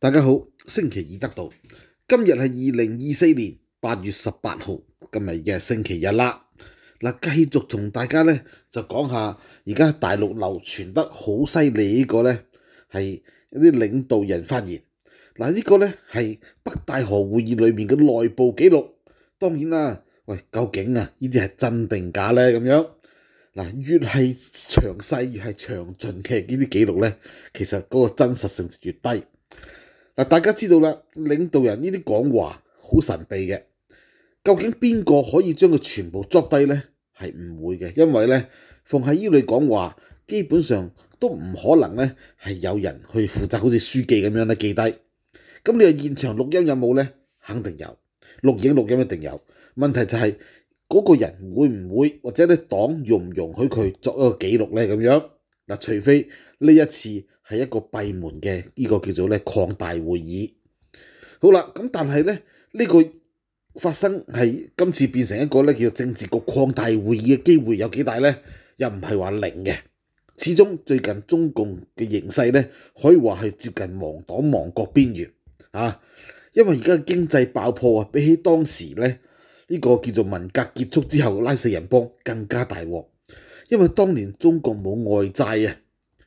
大家好，星期二得到今日系二零二四年八月十八号，今日已经系星期日啦。嗱，继续同大家咧就讲下而家大陆流传得好犀利呢个咧系一啲领导人发言。嗱，呢个咧系北大河会议里面嘅内部记录。当然啦，喂，究竟啊呢啲系真定假咧？咁样嗱，越系详细越系详尽嘅呢啲记录咧，其实嗰个真实性就越低。嗱，大家知道啦，領導人呢啲講話好神秘嘅，究竟邊個可以將佢全部捉低呢？係唔會嘅，因為呢，逢喺呢類講話，基本上都唔可能呢係有人去負責，好似書記咁樣咧記低。咁你話現場錄音有冇呢？肯定有，錄影錄音一定有。問題就係嗰個人會唔會，或者咧黨容唔容許佢作一個記錄呢？咁樣嗱，除非呢一次。系一个闭门嘅呢个叫做咧扩大会议，好啦，咁但系咧呢个发生系今次变成一个咧叫政治局扩大会议嘅机会有几大咧？又唔系话零嘅，始终最近中共嘅形势咧，可以话系接近亡党亡国边缘啊！因为而家經经济爆破啊，比起当时咧呢个叫做文革结束之后拉四人帮更加大镬，因为当年中共冇外债啊。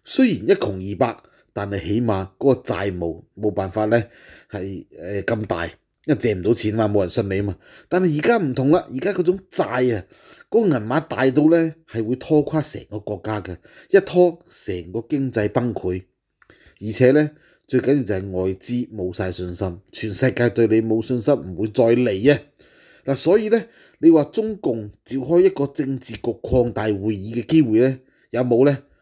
虽然一穷二白，但系起码嗰个债务冇办法咧，系诶咁大，因借唔到钱嘛，冇人信你嘛。但系而家唔同啦，而家嗰种债啊，嗰个银码大到咧系会拖垮成个国家嘅，一拖成个经济崩溃，而且咧最紧要就系外资冇晒信心，全世界对你冇信心，唔会再嚟啊！嗱，所以咧，你话中共召开一个政治局扩大会议嘅机会咧，有冇咧？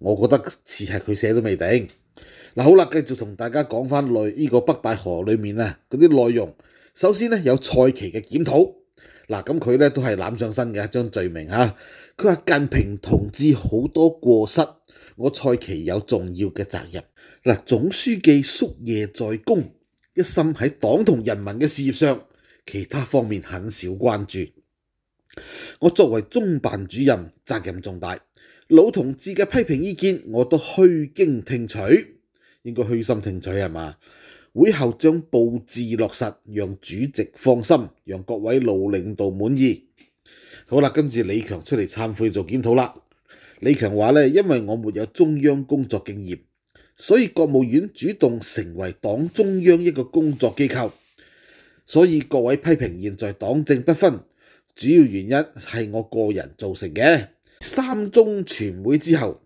我覺得似係佢寫都未定。嗱好啦，繼續同大家講翻內呢個北大河裡面啊嗰啲內容。首先咧有蔡奇嘅檢討。嗱咁佢咧都係攬上身嘅一張罪名啊！佢話：近平同志好多過失，我蔡奇有重要嘅責任。嗱，總書記宿夜在公，一心喺黨同人民嘅事業上，其他方面很少關注。我作為中辦主任，責任重大。老同志嘅批评意见我都虚惊听取，应该虚心听取系嘛？会后将布置落实，让主席放心，让各位老领导满意。好啦，跟住李强出嚟忏悔做检讨啦。李强话呢，因为我没有中央工作经验，所以国务院主动成为党中央一个工作机构，所以各位批评现在党政不分，主要原因系我个人造成嘅。三中全会之后，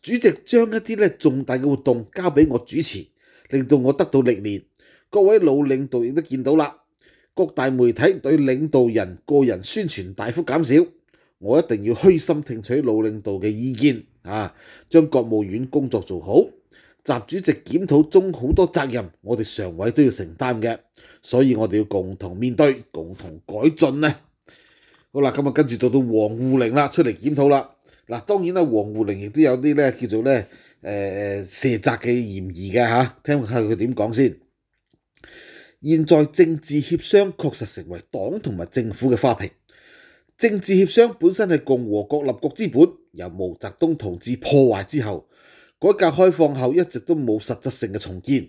主席将一啲咧重大嘅活动交俾我主持，令到我得到历练。各位老领导亦都见到啦，各大媒体对领导人个人宣传大幅减少。我一定要虚心听取老领导嘅意见啊，将国务院工作做好。习主席检讨中好多责任，我哋常委都要承担嘅，所以我哋要共同面对，共同改进咧。好啦，咁啊，跟住到到黃沪寧啦，出嚟檢討啦。嗱，當然啦，黃沪寧亦都有啲咧叫做咧誒誒蛇嘅嫌疑嘅嚇，聽下佢點講先。現在政治協商確實成為黨同埋政府嘅花瓶。政治協商本身係共和國立國之本，由毛澤東同志破壞之後，改革開放後一直都冇實質性嘅重建。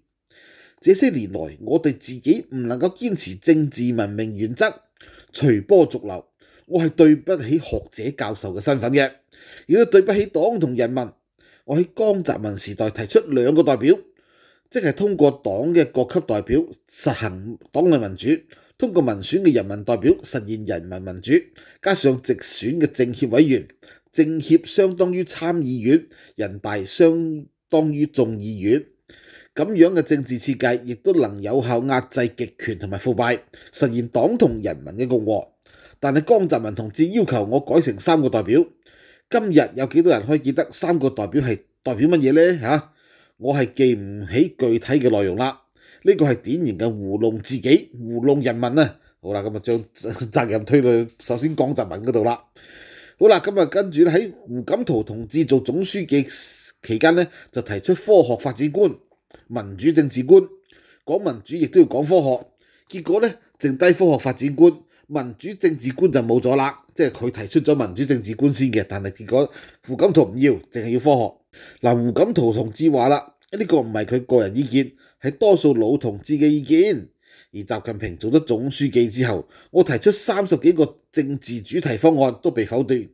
這些年來，我哋自己唔能夠堅持政治文明原則，隨波逐流，我係對不起學者教授嘅身份嘅，亦都對不起黨同人民。我喺江澤民時代提出兩個代表，即係通過黨嘅國級代表實行黨內民主，通過民選嘅人民代表實現人民民主，加上直選嘅政協委員，政協相當於參議院，人大相當於眾議院。咁樣嘅政治設計，亦都能有效壓制極權同埋腐敗，實現黨同人民嘅共和。但係江澤民同志要求我改成三個代表。今日有幾多人可以記得三個代表係代表乜嘢呢？嚇，我係記唔起具體嘅內容啦。呢個係典型嘅糊弄自己、糊弄人民啊！好啦，今日將 責任推到首先江澤民嗰度啦。好啦，今日跟住喺胡錦濤同志做總書記期間咧，就提出科學發展觀。民主政治观讲民主，亦都要讲科学。结果呢，剩低科学发展观，民主政治观就冇咗啦。即系佢提出咗民主政治观先嘅，但系结果胡锦涛唔要，净系要科学。嗱，胡锦涛同志话啦，呢个唔系佢个人意见，系多数老同志嘅意见。而习近平做咗总书记之后，我提出三十几个政治主题方案都被否决，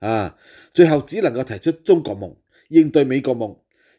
啊，最后只能够提出中国梦应对美国梦。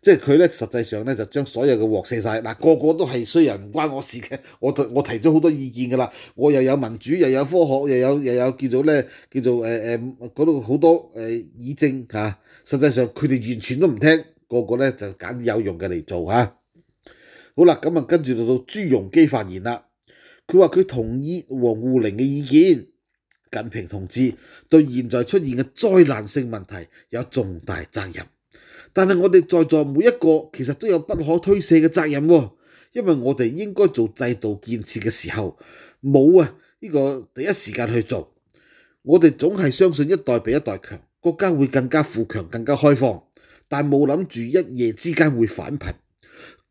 即系佢咧，实际上咧就将所有嘅锅卸晒，嗱个个都系衰人，唔关我事嘅。我我提咗好多意见噶啦，我又有民主，又有科学，又有又有叫做咧叫做诶诶，嗰度好多诶议政吓。实际上佢哋完全都唔听，个个咧就拣有用嘅嚟做吓。好啦，咁啊跟住到朱镕基发言啦。佢话佢同意黃沪寧嘅意见，近平同志对现在出现嘅灾难性问题有重大责任。但系我哋在座每一個其實都有不可推卸嘅責任，因為我哋應該做制度建設嘅時候冇啊呢個第一時間去做。我哋總係相信一代比一代強，國家會更加富強、更加開放，但冇諗住一夜之間會反貧。改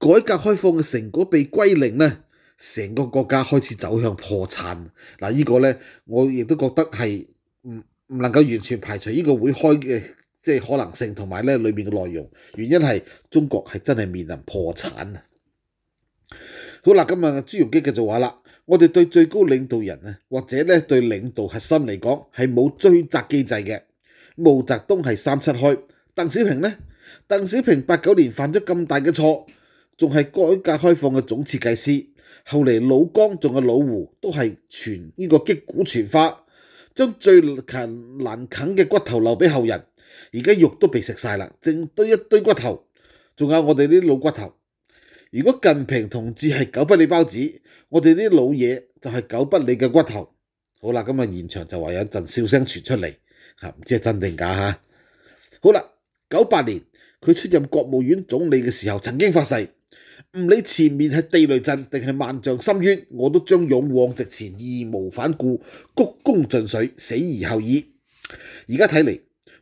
革開放嘅成果被歸零呢，成個國家開始走向破產。嗱，呢個呢，我亦都覺得係唔唔能夠完全排除呢個會開嘅。即係可能性同埋咧，裏面嘅內容原因係中國係真係面臨破產啊！好啦，今日朱玉基繼續話啦，我哋對最高領導人啊，或者咧對領導核心嚟講係冇追責機制嘅。毛澤東係三七開，鄧小平呢？鄧小平八九年犯咗咁大嘅錯，仲係改革開放嘅總設計師。後嚟老江仲有老胡都係傳呢個擊鼓傳花，將最勤難啃嘅骨頭留俾後人。而家肉都被食晒啦，剩堆一堆骨头，仲有我哋啲老骨头。如果近平同志系狗不理包子，我哋啲老嘢就系狗不理嘅骨头。好啦，咁啊，现场就话有一阵笑声传出嚟，吓唔知系真定假吓。好啦，九八年佢出任国务院总理嘅时候，曾经发誓，唔理前面系地雷阵定系万丈深渊，我都将勇往直前，义无反顾，鞠躬尽瘁，死而后已。而家睇嚟。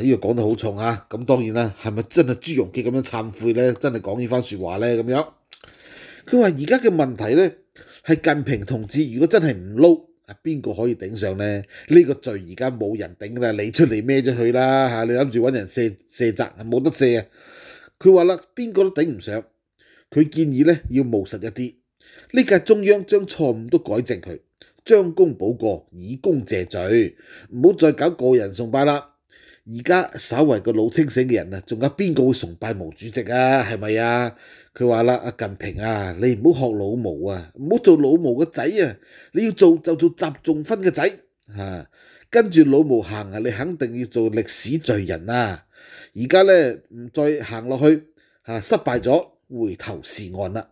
呢個講得好重啊，咁當然啦，係咪真係朱容基咁樣慚悔呢？真係講呢番説話呢？咁樣。佢話：而家嘅問題呢，係近平同志，如果真係唔撈啊，邊個可以頂上呢？呢個罪而家冇人頂啦，你出嚟孭咗佢啦你諗住揾人卸卸責冇得卸啊。佢話啦，邊個都頂唔上。佢建議呢，要務實一啲，呢個係中央將錯誤都改正佢，將功補過，以功謝罪，唔好再搞個人崇拜啦。而家稍為個腦清醒嘅人啊，仲有邊個會崇拜毛主席啊？係咪啊？佢話啦：阿近平啊，你唔好學老毛啊，唔好做老毛嘅仔啊，你要做就做習仲勳嘅仔啊，跟住老毛行啊，你肯定要做歷史罪人啊！而家咧唔再行落去嚇，失敗咗，回頭是岸啦。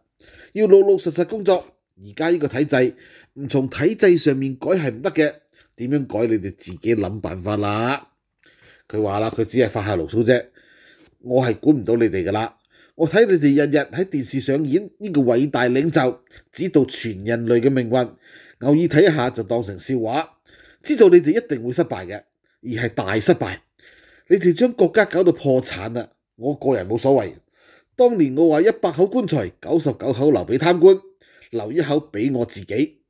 要老老實實工作，而家呢個體制唔從體制上面改係唔得嘅，點樣改你就自己諗辦法啦。佢話啦，佢只係發下牢騷啫，我係管唔到你哋噶啦。我睇你哋日日喺電視上演呢個偉大領袖指導全人類嘅命運，偶爾睇一下就當成笑話，知道你哋一定會失敗嘅，而係大失敗。你哋將國家搞到破產啦，我個人冇所謂。當年我話一百口棺材，九十九口留俾貪官，留一口俾我自己。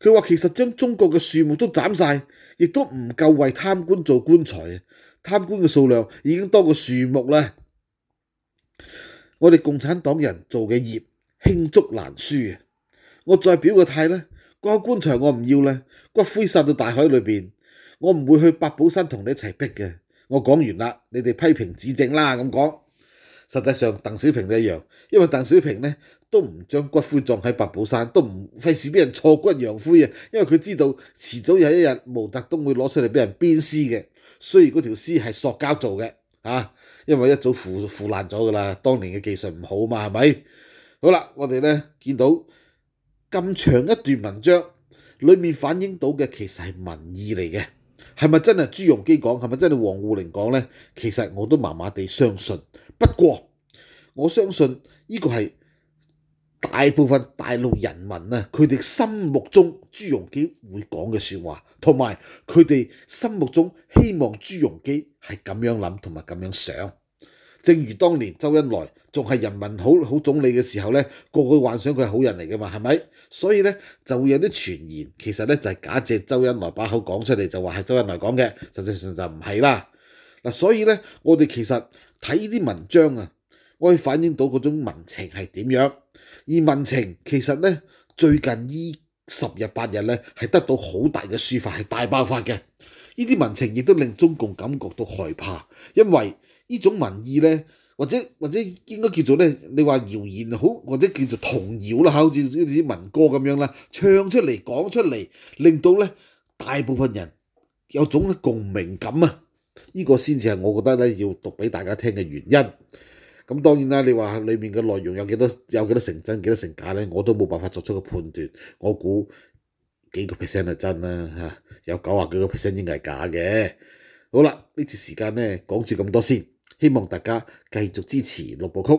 佢話其實將中國嘅樹木都斬晒。」亦都唔够为贪官做棺材，贪官嘅数量已经多过树木啦。我哋共产党人做嘅业，罄足难书啊！我再表个态咧，个棺材我唔要啦，骨灰撒到大海里边，我唔会去八宝山同你一齐逼嘅。我讲完啦，你哋批评指正啦，咁讲。實際上，鄧小平都一樣，因為鄧小平咧都唔將骨灰葬喺白寶山，都唔費事俾人錯骨揚灰啊！因為佢知道遲早有一日毛澤東會攞出嚟俾人鞭屍嘅，雖然嗰條屍係塑膠做嘅，啊，因為一早腐腐爛咗噶啦，當年嘅技術唔好嘛，係咪？好啦，我哋咧見到咁長一段文章，裡面反映到嘅其實係民意嚟嘅，係咪真係朱镕基講？係咪真係黃沪宁講咧？其實我都麻麻地相信。不過，我相信呢個係大部分大陸人民啊，佢哋心目中朱镕基會講嘅説話，同埋佢哋心目中希望朱镕基係咁樣諗同埋咁樣想。正如當年周恩來仲係人民好好總理嘅時候咧，個個幻想佢係好人嚟嘅嘛，係咪？所以咧就會有啲傳言，其實咧就係假借周恩來把口講出嚟，就話係周恩來講嘅，實際上就唔係啦。嗱，所以咧我哋其實。睇呢啲文章啊，可以反映到嗰種民情係點樣，而民情其實呢，最近呢十日八日呢，係得到好大嘅抒發，係大爆發嘅。呢啲民情亦都令中共感覺到害怕，因為呢種民意呢，或者或者應該叫做呢，你話謠言好，或者叫做童謠啦，好似啲民歌咁樣啦，唱出嚟講出嚟，令到呢大部分人有種共鳴感啊！呢个先至系我觉得咧要读俾大家听嘅原因。咁当然啦，你话里面嘅内容有几多有几多成真，几多成假咧，我都冇办法作出个判断。我估几个 percent 系真啦，吓有九啊几个 percent 应该系假嘅。好啦，呢次时间咧讲住咁多先，希望大家继续支持六部曲。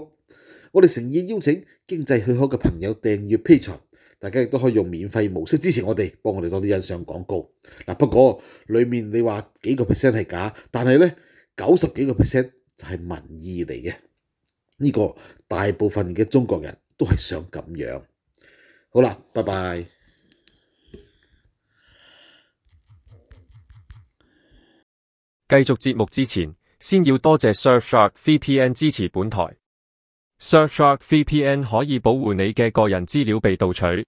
我哋诚意邀请经济爱可嘅朋友订阅 P 场。大家亦都可以用免費模式支持我哋，幫我哋多啲欣賞廣告。嗱，不過裏面你話幾個 percent 係假，但係咧九十幾個 percent 就係民意嚟嘅。呢個大部分嘅中國人都係想咁樣。好啦，拜拜。繼續節目之前，先要多謝 Surfshark VPN 支持本台。Surfshark VPN 可以保護你嘅個人資料被盜取。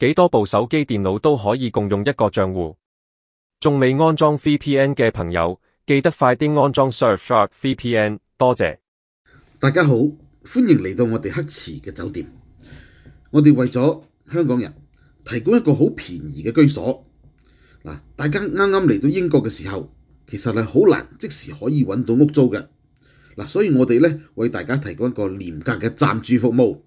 几多部手机、电脑都可以共用一个账户，仲未安装 VPN 嘅朋友，记得快啲安装 Surfshark VPN。多谢大家好，欢迎嚟到我哋黑池嘅酒店。我哋为咗香港人提供一个好便宜嘅居所。嗱，大家啱啱嚟到英国嘅时候，其实系好难即时可以揾到屋租嘅。嗱，所以我哋咧为大家提供一个廉价嘅暂住服务。